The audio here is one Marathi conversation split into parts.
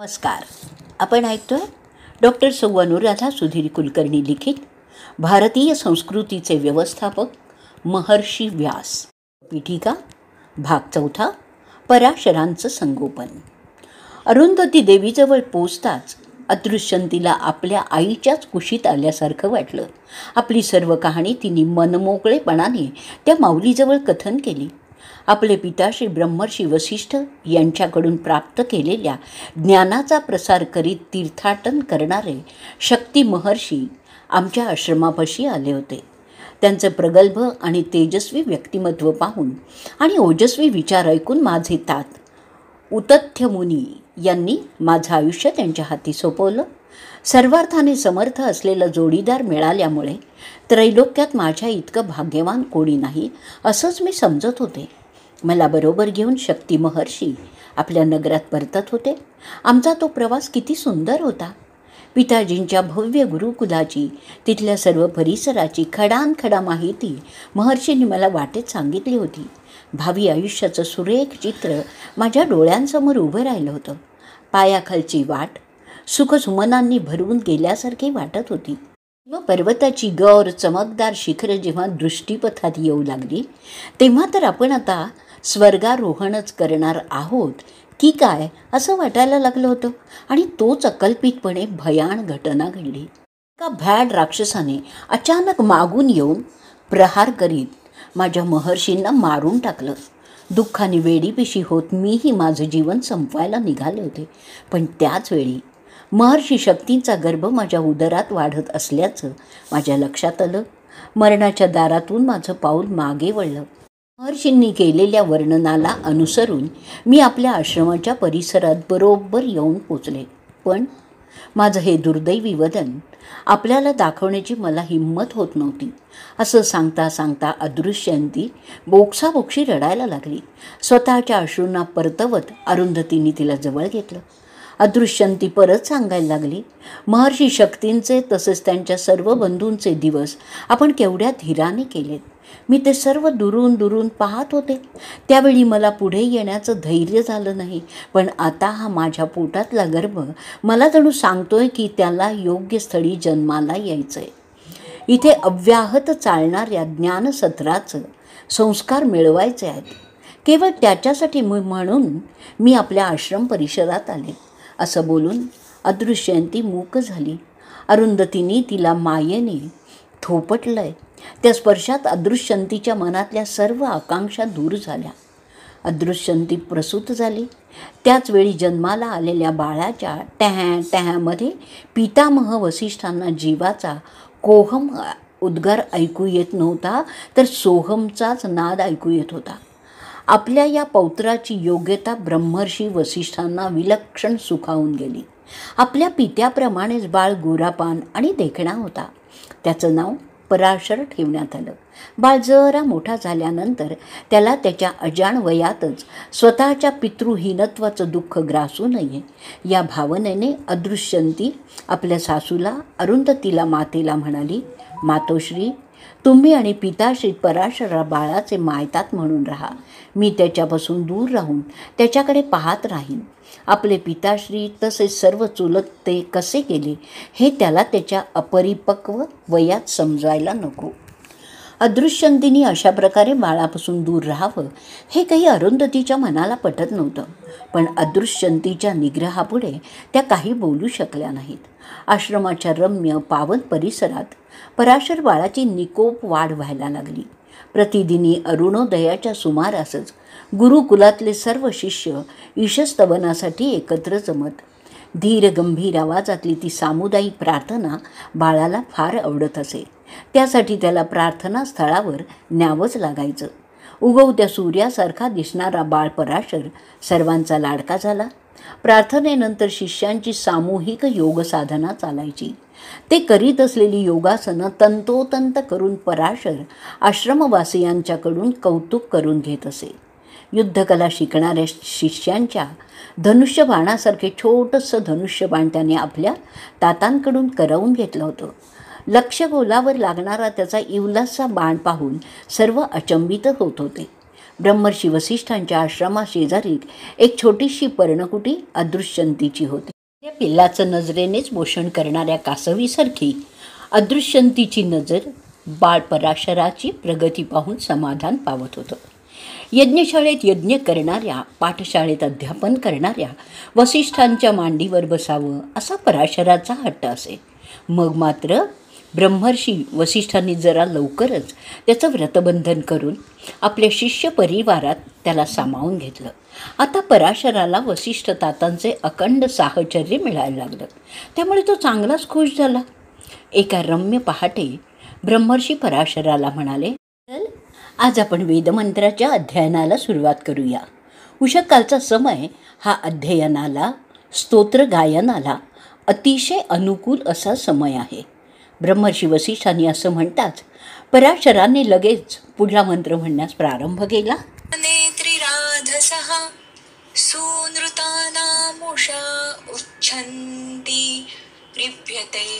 नमस्कार आपण ऐकतोय डॉक्टर सौ अनुराधा सुधीर कुलकर्णी लिखित भारतीय संस्कृतीचे व्यवस्थापक महर्षी व्यास पीठिका भाग चौथा पराशरांचं संगोपन अरुंधती देवीजवळ पोचताच तिला आपल्या आईच्याच कुशीत आल्यासारखं वाटलं आपली सर्व कहाणी तिने मनमोकळेपणाने त्या माऊलीजवळ कथन केली आपले पिता श्री ब्रह्मर्षी वसिष्ठ यांच्याकडून प्राप्त केलेल्या ज्ञानाचा प्रसार करीत तीर्थाटन करणारे शक्ती महर्षी आमच्या आश्रमापाशी आले होते त्यांचं प्रगल्भ आणि तेजस्वी व्यक्तिमत्व पाहून आणि ओजस्वी विचार ऐकून माझे तात उतथ्य मुनी यांनी माझं आयुष्य त्यांच्या हाती सोपवलं सर्वार्थाने समर्थ असलेलं जोडीदार मिळाल्यामुळे त्रैलोक्यात माझ्या इतकं भाग्यवान कोणी नाही असंच मी समजत होते मला बरोबर घेऊन शक्ती महर्षी आपल्या नगरात परतत होते आमचा तो प्रवास किती सुंदर होता पिताजींच्या भव्य गुरुकुलाची तिथल्या सर्व परिसराची खडानखडा माहिती महर्षींनी मला वाटेत सांगितली होती भावी आयुष्याचं सुरेख चित्र माझ्या डोळ्यांसमोर उभं राहिलं होतं पायाखालची वाट सुखसुमनांनी भरवून गेल्यासारखी वाटत होती मग पर्वताची गौर चमकदार शिखरं जेव्हा दृष्टीपथात येऊ लागली तेव्हा तर आपण आता स्वर्गारोहणच करणार आहोत की काय असं वाटायला लागलं होतं आणि तोच अकल्पितपणे भयान घटना घडली का भॅड राक्षसाने अचानक मागून येऊन प्रहार करीत माझ्या महर्षींना मारून टाकलं दुःखाने वेडीपिशी होत मीही माझं जीवन संपवायला निघाले होते पण त्याचवेळी महर्षी शक्तींचा गर्भ माझ्या उदरात वाढत असल्याचं माझ्या लक्षात आलं मरणाच्या दारातून माझं पाऊल मागे वळलं महर्षींनी केलेल्या वर्णनाला अनुसरून मी आपल्या आश्रमाच्या परिसरात बरोबर येऊन पोचले पण माझं हे दुर्दैवी वदन आपल्याला दाखवण्याची मला हिंमत होत नव्हती असं सांगता सांगता अदृश्यंती बोक्साबोक्षी रडायला लागली स्वतःच्या अश्रूंना परतवत अरुंधतीने तिला जवळ घेतलं अदृश्यंती परत सांगायला लागली महर्षी शक्तींचे तसेच त्यांच्या सर्व बंधूंचे दिवस आपण केवढ्या धीराने केलेत मी ते सर्व दुरून दुरून पाहत होते त्यावेळी मला पुढे येण्याचं धैर्य झालं नाही पण आता हा माझ्या पोटातला गर्भ मला जणू सांगतोय की त्याला योग्य स्थळी जन्माला यायचं आहे इथे अव्याहत चालणाऱ्या ज्ञानसत्राचं संस्कार मिळवायचे आहेत केवळ त्याच्यासाठी म्हणून मी आपल्या आश्रम परिसरात आले असं बोलून अदृश्यंती मूक झाली अरुंधतीने तिला मायेने थोपटलंय त्या स्पर्शात अदृश्यंतीच्या मनातल्या सर्व आकांक्षा दूर झाल्या अदृश्यंती प्रसूत झाली त्याचवेळी जन्माला आलेल्या बाळाच्या टॅ टॅमध्ये पितामह वसिष्ठांना जीवाचा कोहम उद्गार ऐकू येत नव्हता तर सोहमचाच नाद ऐकू येत होता आपल्या या पौत्राची योग्यता ब्रह्मर्षी वसिष्ठांना विलक्षण सुखावून गेली आपल्या पित्याप्रमाणेच बाळ गोरापान आणि देखणा होता त्याचं नाव पराशर ठेवण्यात आलं बाळ जरा मोठा झाल्यानंतर त्याला त्याच्या अजाण वयातच स्वतःच्या पितृहीनत्वाचं दुःख ग्रासू नये या भावनेने अदृश्यंती आपल्या सासूला अरुंधतीला मातेला म्हणाली मातोश्री तुम्ही आणि पिताश्री पराशर बाळाचे मायतात म्हणून राहा मी त्याच्यापासून दूर राहून त्याच्याकडे पाहत राहीन आपले पिताश्री तसेच सर्व चुलत ते कसे केले हे त्याला त्याच्या अपरिपक्व वयात समजायला नको अदृश्यंतीने अशा प्रकारे बाळापासून दूर राहावं हे काही अरुंधतीच्या मनाला पटत नव्हतं पण अदृश्यंतीच्या निग्रहापुढे त्या काही बोलू शकल्या नाहीत आश्रमाच्या रम्य पावन परिसरात पराशर बाळाची निकोप वाढ व्हायला लागली प्रतिदिनी अरुणोदयाच्या सुमारासच गुरुकुलातले सर्व शिष्य ईशस्तवनासाठी एकत्र जमत धीर गंभीर आवाजातली ती सामुदायिक प्रार्थना बाळाला फार आवडत असे त्यासाठी त्याला प्रार्थना स्थळावर न्यावंच लागायचं उगवत्या सूर्यासारखा दिसणारा बाळ पराशर सर्वांचा लाडका झाला प्रार्थनेनंतर शिष्यांची सामूहिक योगसाधना चालायची ते करीत असलेली योगासनं तंतोतंत करून पराशर आश्रमवासियांच्याकडून कौतुक करून घेत असे युद्धकला शिकणाऱ्या शिष्यांच्या धनुष्यबाणासारखे छोटंसं धनुष्यबाण त्याने आपल्या तातांकडून करवून घेतलं होतं गोलावर लागणारा त्याचा इवलासा बाण पाहून सर्व अचंबित होत होते ब्रह्मर्षी वसिष्ठांच्या आश्रमाशेजारी एक छोटीशी पर्णकुटी अदृश्यंतीची होती त्या पिल्लाचं नजरेनेच पोषण करणाऱ्या कासवीसारखी अदृश्यंतीची नजर बाळ पराशराची प्रगती पाहून समाधान पावत होतं यज्ञशाळेत यज्ञ करणाऱ्या पाठशाळेत अध्यापन करणाऱ्या वसिष्ठांच्या मांडीवर बसावं असा पराशराचा हट्ट असे मग मात्र ब्रह्मर्षी वसिष्ठांनी जरा लवकरच त्याचं व्रतबंधन करून आपल्या शिष्य परिवारात त्याला सामावून घेतलं आता पराशराला वसिष्ठ तातांचे अखंड साहचर्य मिळायला लागलं त्यामुळे तो चांगलाच खुश झाला एका रम्य पहाटे ब्रह्मर्षी पराशराला म्हणाले आज आपण वेदमंत्राच्या अध्ययनाला सुरुवात करूया उषकालचा समय हा अध्ययनाला स्तोत्र गायनाला अतिशय अनुकूल असा समय आहे ब्रह्मर्षी वसिष्ठांनी असं म्हणताच पराशराने लगेच पुढला मंत्र म्हणण्यास प्रारंभ केला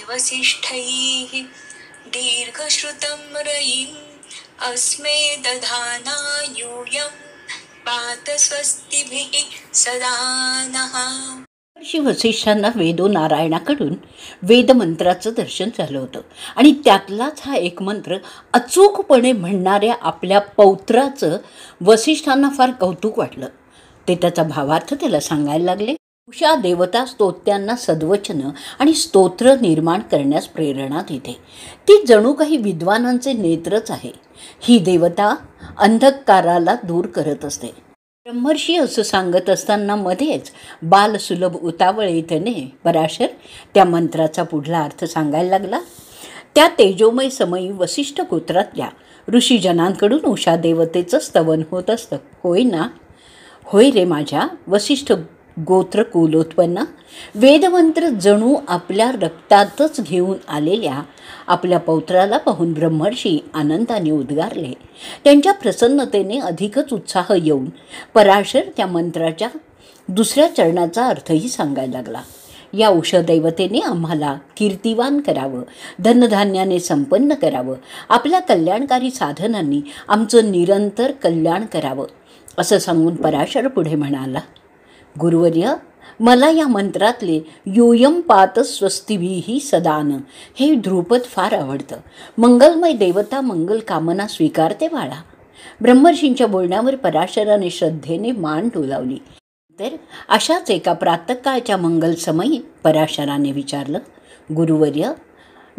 वसिष्ठैः दीर्घश्रुतं अस्मे दधाना यूयं पात स्वस्तिभिः वसिष्ठांना वेदो नारायणाकडून वेदमंत्राचं दर्शन झालं होतं आणि त्यातलाच हा एक मंत्र अचूकपणे म्हणणाऱ्या आपल्या पौत्राचं वसिष्ठांना फार कौतुक वाटलं ते त्याचा भावार्थ त्याला सांगायला लागले उषा देवता स्तोत्यांना सद्वचन आणि स्तोत्र निर्माण करण्यास प्रेरणा देते ती जणू काही विद्वानांचे नेत्रच आहे ही देवता अंधकाराला दूर करत असते ब्रह्मर्षी असं सांगत असताना मध्येच बालसुलभ उतावळे त्याने पराशर त्या मंत्राचा पुढला अर्थ सांगायला लागला त्या तेजोमय समयी वसिष्ठ गोत्रातल्या ऋषीजनांकडून उषा देवतेचं स्तवन होत असतं होय ना होय रे माझ्या वसिष्ठ गोत्र कुलोत्पन्न वेदमंत्र जणू आपल्या रक्तातच घेऊन आलेल्या आपल्या पौत्राला पाहून ब्रह्मर्षी आनंदाने उद्गारले त्यांच्या प्रसन्नतेने अधिकच उत्साह येऊन पराशर त्या मंत्राच्या दुसऱ्या चरणाचा अर्थही सांगायला लागला या उषदैवतेने आम्हाला कीर्तिवान करावं धनधान्याने संपन्न करावं आपल्या कल्याणकारी साधनांनी आमचं निरंतर कल्याण करावं असं सांगून पराशर पुढे म्हणाला गुरुवर्य मला या मंत्रातले योयम पात स्वस्तिभीही सदान हे ध्रुपद फार आवडतं मंगलमय देवता मंगल कामना स्वीकारते बाळा ब्रह्मर्षींच्या बोलण्यावर पराशराने श्रद्धेने मान डोलावली तर अशाच एका प्रातकाळच्या मंगलसमयी पराशराने विचारलं गुरुवर्य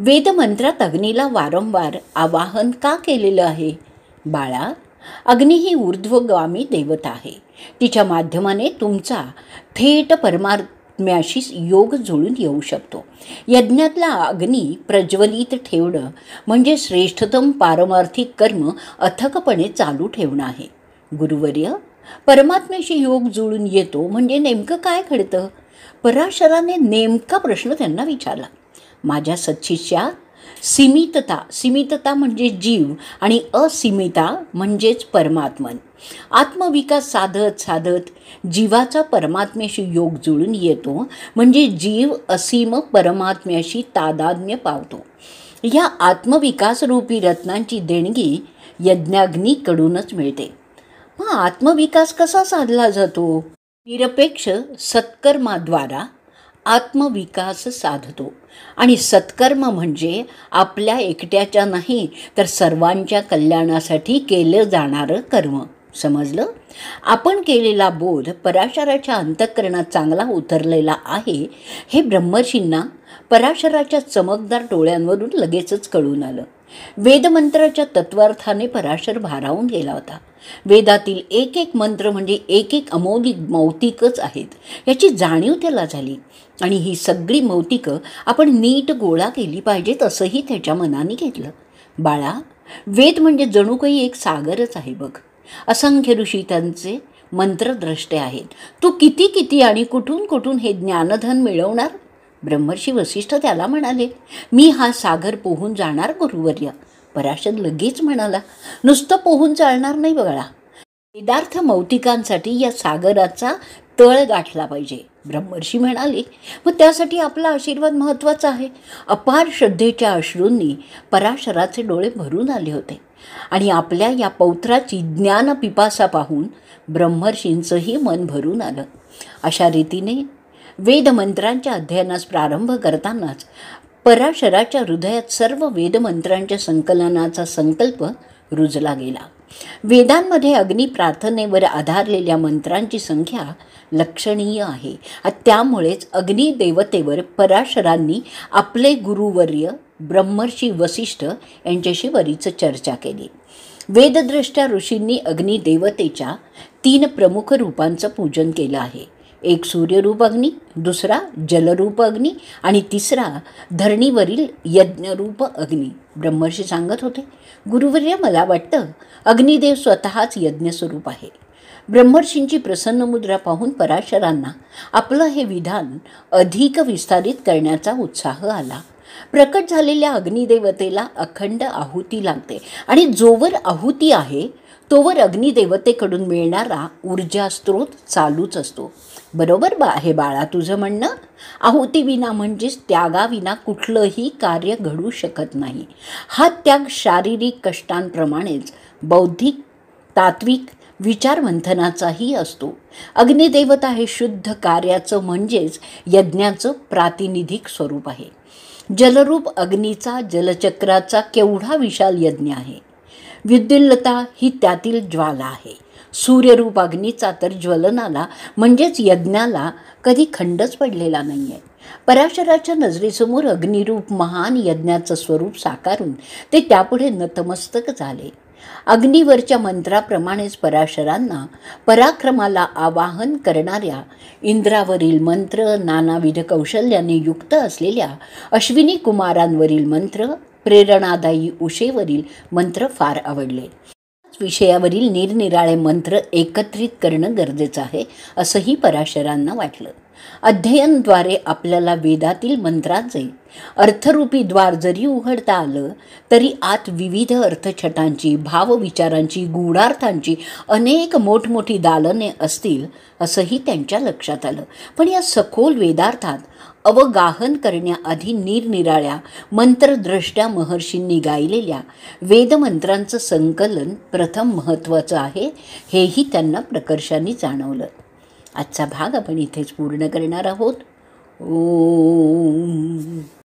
वेदमंत्रात अग्नीला वारंवार आवाहन का केलेलं आहे बाळा अग्नी ही ऊर्ध्वगामी देवता आहे तिच्या माध्यमाने तुमचा थेट परमात्म्याशी योग जुळून येऊ शकतो यज्ञातला अग्नी प्रज्वलित ठेवणं म्हणजे श्रेष्ठतम पारमार्थिक कर्म अथकपणे चालू ठेवणं आहे गुरुवर्य परमात्म्याशी योग जुळून येतो म्हणजे नेमकं काय घडतं पराशराने नेमका प्रश्न त्यांना विचारला माझ्या सच्चिष्या सीमितता सीमितता म्हणजे जीव आणि असीमिता म्हणजेच परमात्मन आत्मविकास साधत साधत जीवाचा परमात्म्याशी योग जुळून येतो म्हणजे जीव असीम परमात्म्याशी तादात्म्य पावतो या आत्मविकासरूपी रत्नांची देणगी यज्ञाग्नीकडूनच मिळते मग आत्मविकास कसा साधला जातो निरपेक्ष सत्कर्माद्वारा आत्मविकास साधतो आणि सत्कर्म म्हणजे आपल्या एकट्याच्या नाही तर सर्वांच्या कल्याणासाठी केलं जाणारं कर्म समजलं आपण केलेला बोध पराशराच्या अंतःकरणात चांगला उतरलेला आहे हे ब्रह्मर्षींना पराशराच्या चमकदार डोळ्यांवरून लगेचच कळून आलं वेदमंत्राच्या तत्वार्थाने पराशर भारावून गेला होता वेदातील एक एक मंत्र म्हणजे एक एक अमौलिक मौतिकच आहेत याची जाणीव त्याला झाली आणि ही सगळी मौतिकं आपण नीट गोळा केली पाहिजेत असंही त्याच्या मनाने घेतलं बाळा वेद म्हणजे जणू काही एक सागरच आहे बघ असंख्य ऋषी त्यांचे मंत्रद्रष्टे आहेत तू किती किती आणि कुठून कुठून हे ज्ञानधन मिळवणार ब्रह्मर्षी वसिष्ठ त्याला म्हणाले मी हा सागर पोहून जाणार गुरुवर्य पराशर लगेच म्हणाला नुसतं पोहून चालणार नाही बघा वेदार्थ मौतिकांसाठी या सागराचा तळ गाठला पाहिजे ब्रह्मर्षी म्हणाले मग त्यासाठी आपला आशीर्वाद महत्त्वाचा आहे अपार श्रद्धेच्या अश्रूंनी पराशराचे डोळे भरून आले होते आणि आपल्या या पौत्राची ज्ञानपिपासा पाहून ब्रह्मर्षींचंही मन भरून आलं अशा रीतीने वेदमंत्रांच्या अध्ययनास प्रारंभ करतानाच पराशराच्या हृदयात सर्व वेदमंत्रांच्या संकलनाचा संकल्प रुजला गेला वेदांमध्ये अग्निप्रार्थनेवर आधारलेल्या मंत्रांची संख्या लक्षणीय आहे त्यामुळेच अग्निदेवतेवर पराशरांनी आपले गुरुवर्य ब्रह्मर्षी वसिष्ठ यांच्याशी बरीच चर्चा केली वेददृष्ट्या ऋषींनी अग्निदेवतेच्या तीन प्रमुख रूपांचं पूजन केलं आहे एक सूर्यरूप अग्नी दुसरा जलरूप अग्नी आणि तिसरा धरणीवरील यज्ञरूप अग्नी ब्रह्मर्षी सांगत होते गुरुवर्य मला वाटतं अग्निदेव स्वतःच यज्ञस्वरूप आहे ब्रह्मर्षींची प्रसन्न मुद्रा पाहून पराशरांना आपलं हे विधान अधिक विस्तारित करण्याचा उत्साह आला प्रकट झालेल्या अग्निदेवतेला अखंड आहुती लागते आणि जोवर आहुती आहे तोवर अग्निदेवतेकडून मिळणारा ऊर्जा स्रोत चालूच असतो बरोबर बा हे बाळा तुझं म्हणणं आहुतीविना म्हणजेच त्यागाविना कुठलंही कार्य घडू शकत नाही हा त्याग शारीरिक कष्टांप्रमाणेच बौद्धिक तात्विक विचारमंथनाचाही असतो अग्निदेवता हे शुद्ध कार्याचं म्हणजेच यज्ञाचं प्रातिनिधिक स्वरूप आहे जलरूप अग्नीचा जलचक्राचा केवढा विशाल यज्ञ आहे विद्युल्लता ही त्यातील ज्वाला आहे सूर्यरूप अग्नीचा तर ज्वलनाला म्हणजेच यज्ञाला कधी खंडच पडलेला नाही आहे पराशराच्या नजरेसमोर अग्निरूप महान यज्ञाचं स्वरूप साकारून ते त्यापुढे नतमस्तक झाले अग्नीवरच्या मंत्राप्रमाणेच पराशरांना पराक्रमाला आवाहन करणाऱ्या इंद्रावरील मंत्र नानाविध कौशल्याने युक्त असलेल्या अश्विनी कुमारांवरील मंत्र प्रेरणादायी उषेवरील मंत्र फार आवडले विषयावरील निरनिराळे मंत्र एकत्रित करणं गरजेचं आहे असंही पराशरांना वाटलं अध्ययनद्वारे आपल्याला वेदातील मंत्रांचे अर्थरूपी द्वार जरी उघडता आलं तरी आत विविध अर्थछटांची भावविचारांची गूढार्थांची अनेक मोठमोठी दालने असतील असंही त्यांच्या लक्षात आलं पण या सखोल वेदार्थात अवगाहन करण्याआधी निरनिराळ्या मंत्रदृष्ट्या महर्षींनी गायलेल्या वेदमंत्रांचं संकलन प्रथम महत्त्वाचं आहे हेही त्यांना प्रकर्षाने जाणवलं आजचा भाग आपण इथेच पूर्ण करणार आहोत ओम